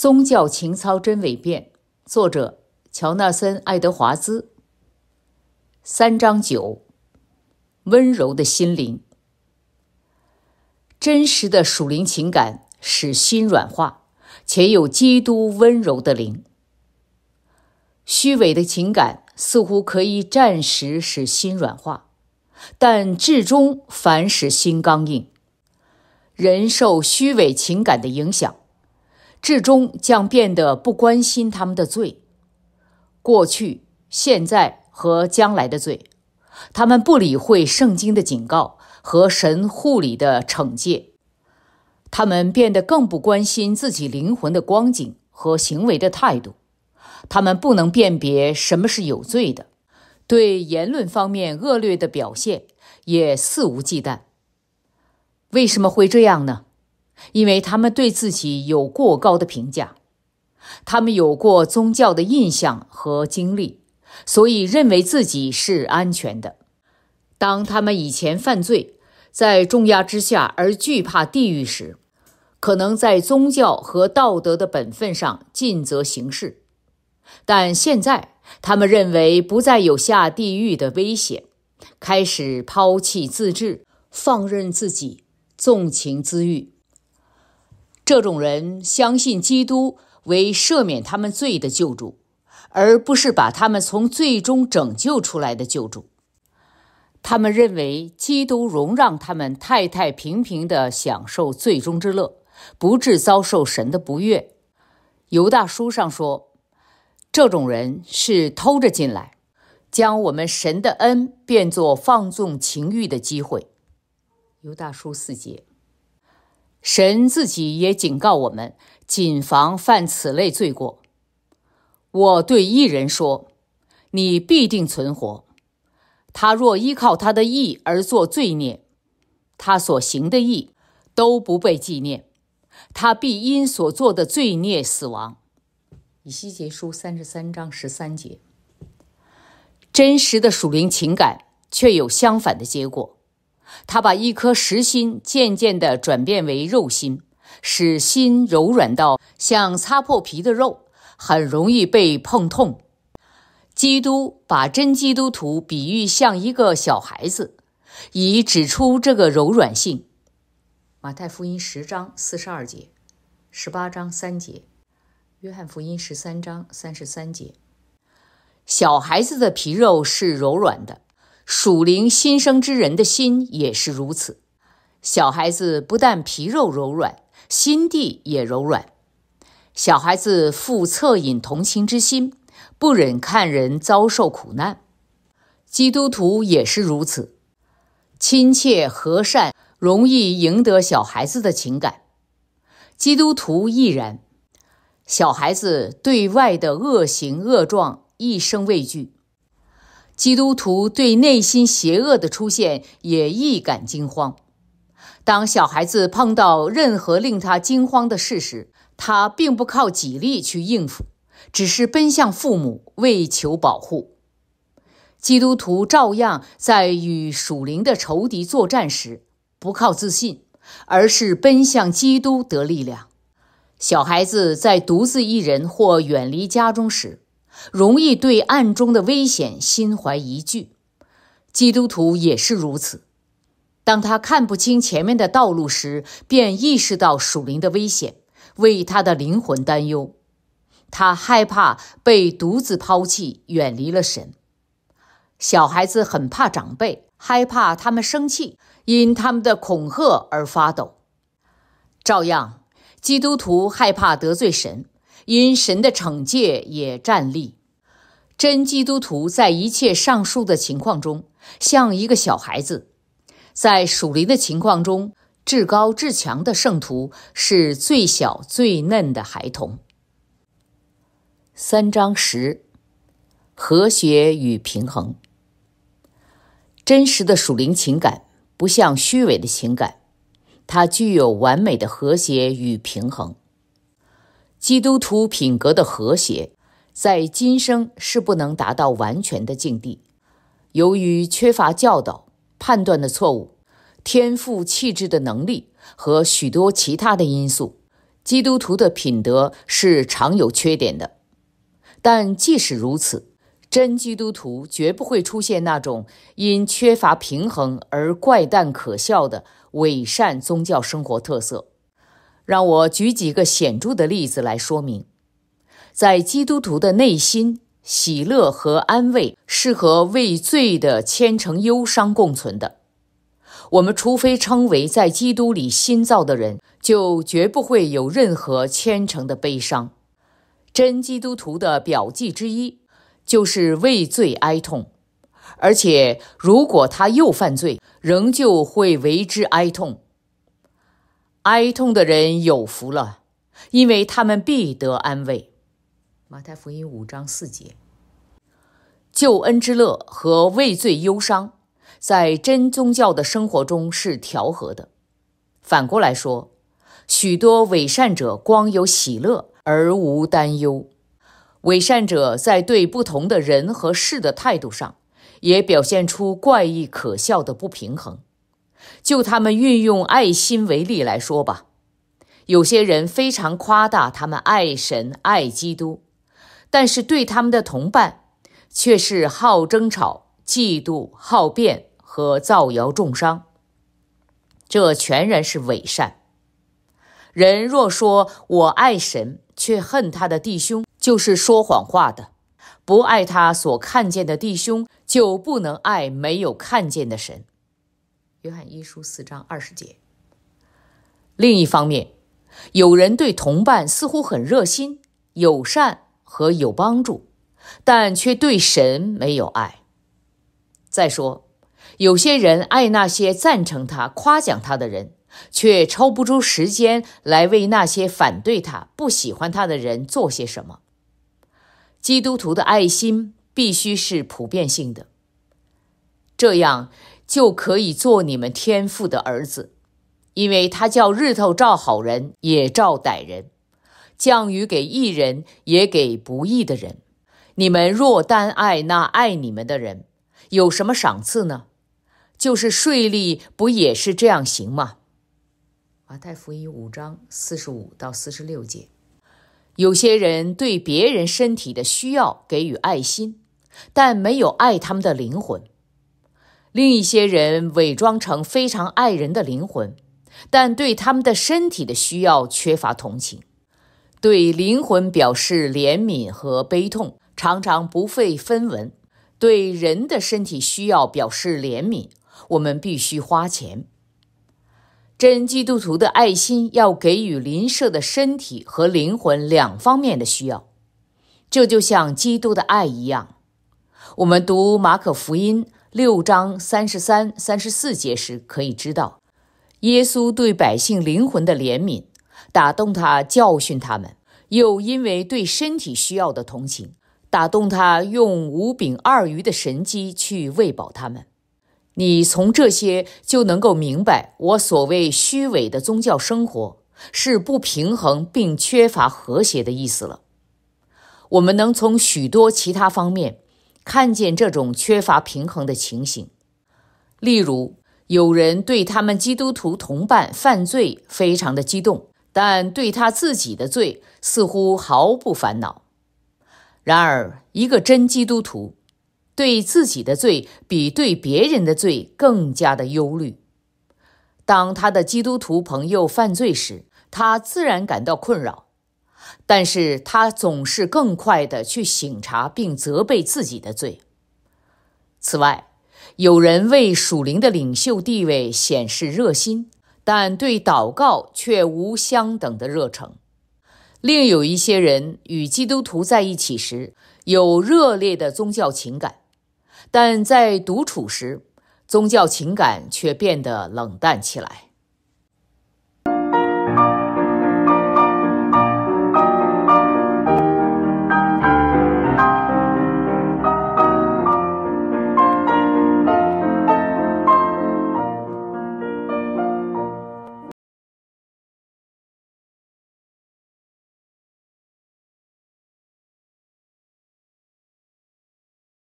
宗教情操真伪辨，作者乔纳森·爱德华兹。三章九，温柔的心灵。真实的属灵情感使心软化，且有基督温柔的灵。虚伪的情感似乎可以暂时使心软化，但至终反使心刚硬。人受虚伪情感的影响。至终将变得不关心他们的罪，过去、现在和将来的罪，他们不理会圣经的警告和神护理的惩戒，他们变得更不关心自己灵魂的光景和行为的态度，他们不能辨别什么是有罪的，对言论方面恶劣的表现也肆无忌惮。为什么会这样呢？因为他们对自己有过高的评价，他们有过宗教的印象和经历，所以认为自己是安全的。当他们以前犯罪，在重压之下而惧怕地狱时，可能在宗教和道德的本分上尽责行事；但现在他们认为不再有下地狱的危险，开始抛弃自制，放任自己，纵情恣欲。这种人相信基督为赦免他们罪的救主，而不是把他们从最终拯救出来的救主。他们认为基督容让他们太太平平地享受最终之乐，不致遭受神的不悦。犹大书上说，这种人是偷着进来，将我们神的恩变作放纵情欲的机会。犹大书四节。神自己也警告我们，谨防犯此类罪过。我对一人说：“你必定存活。他若依靠他的意而作罪孽，他所行的意都不被纪念，他必因所做的罪孽死亡。”以西结书三十三章十三节。真实的属灵情感却有相反的结果。他把一颗实心渐渐地转变为肉心，使心柔软到像擦破皮的肉，很容易被碰痛。基督把真基督徒比喻像一个小孩子，以指出这个柔软性。马太福音十章四十二节，十八章三节，约翰福音十三章三十三节。小孩子的皮肉是柔软的。属灵新生之人的心也是如此。小孩子不但皮肉柔软，心地也柔软。小孩子富恻隐同情之心，不忍看人遭受苦难。基督徒也是如此，亲切和善，容易赢得小孩子的情感。基督徒亦然。小孩子对外的恶行恶状，一生畏惧。基督徒对内心邪恶的出现也一感惊慌。当小孩子碰到任何令他惊慌的事时，他并不靠己力去应付，只是奔向父母为求保护。基督徒照样在与属灵的仇敌作战时，不靠自信，而是奔向基督得力量。小孩子在独自一人或远离家中时。容易对暗中的危险心怀疑惧，基督徒也是如此。当他看不清前面的道路时，便意识到属灵的危险，为他的灵魂担忧。他害怕被独自抛弃，远离了神。小孩子很怕长辈，害怕他们生气，因他们的恐吓而发抖。照样，基督徒害怕得罪神。因神的惩戒也站立，真基督徒在一切上述的情况中，像一个小孩子；在属灵的情况中，至高至强的圣徒是最小最嫩的孩童。三章十，和谐与平衡。真实的属灵情感不像虚伪的情感，它具有完美的和谐与平衡。基督徒品格的和谐，在今生是不能达到完全的境地。由于缺乏教导、判断的错误、天赋气质的能力和许多其他的因素，基督徒的品德是常有缺点的。但即使如此，真基督徒绝不会出现那种因缺乏平衡而怪诞可笑的伪善宗教生活特色。让我举几个显著的例子来说明，在基督徒的内心，喜乐和安慰是和畏罪的虔诚忧伤共存的。我们除非称为在基督里新造的人，就绝不会有任何虔诚的悲伤。真基督徒的表迹之一，就是畏罪哀痛，而且如果他又犯罪，仍旧会为之哀痛。哀痛的人有福了，因为他们必得安慰。马太福音五章四节。救恩之乐和畏罪忧伤，在真宗教的生活中是调和的。反过来说，许多伪善者光有喜乐而无担忧。伪善者在对不同的人和事的态度上，也表现出怪异可笑的不平衡。就他们运用爱心为例来说吧，有些人非常夸大他们爱神爱基督，但是对他们的同伴却是好争吵、嫉妒、好辩和造谣重伤，这全然是伪善。人若说我爱神，却恨他的弟兄，就是说谎话的；不爱他所看见的弟兄，就不能爱没有看见的神。约翰一书四章二十节。另一方面，有人对同伴似乎很热心、友善和有帮助，但却对神没有爱。再说，有些人爱那些赞成他、夸奖他的人，却抽不出时间来为那些反对他、不喜欢他的人做些什么。基督徒的爱心必须是普遍性的，这样。就可以做你们天父的儿子，因为他叫日头照好人也照歹人，降雨给义人也给不义的人。你们若单爱那爱你们的人，有什么赏赐呢？就是税吏不也是这样行吗？马太福音五章四十五到四十六节，有些人对别人身体的需要给予爱心，但没有爱他们的灵魂。另一些人伪装成非常爱人的灵魂，但对他们的身体的需要缺乏同情，对灵魂表示怜悯和悲痛，常常不费分文；对人的身体需要表示怜悯，我们必须花钱。真基督徒的爱心要给予邻舍的身体和灵魂两方面的需要，这就像基督的爱一样。我们读马可福音。六章三十三、三十四节时可以知道，耶稣对百姓灵魂的怜悯打动他教训他们，又因为对身体需要的同情打动他用五饼二鱼的神机去喂饱他们。你从这些就能够明白我所谓虚伪的宗教生活是不平衡并缺乏和谐的意思了。我们能从许多其他方面。看见这种缺乏平衡的情形，例如有人对他们基督徒同伴犯罪非常的激动，但对他自己的罪似乎毫不烦恼。然而，一个真基督徒对自己的罪比对别人的罪更加的忧虑。当他的基督徒朋友犯罪时，他自然感到困扰。但是他总是更快的去醒察并责备自己的罪。此外，有人为属灵的领袖地位显示热心，但对祷告却无相等的热诚；另有一些人与基督徒在一起时有热烈的宗教情感，但在独处时，宗教情感却变得冷淡起来。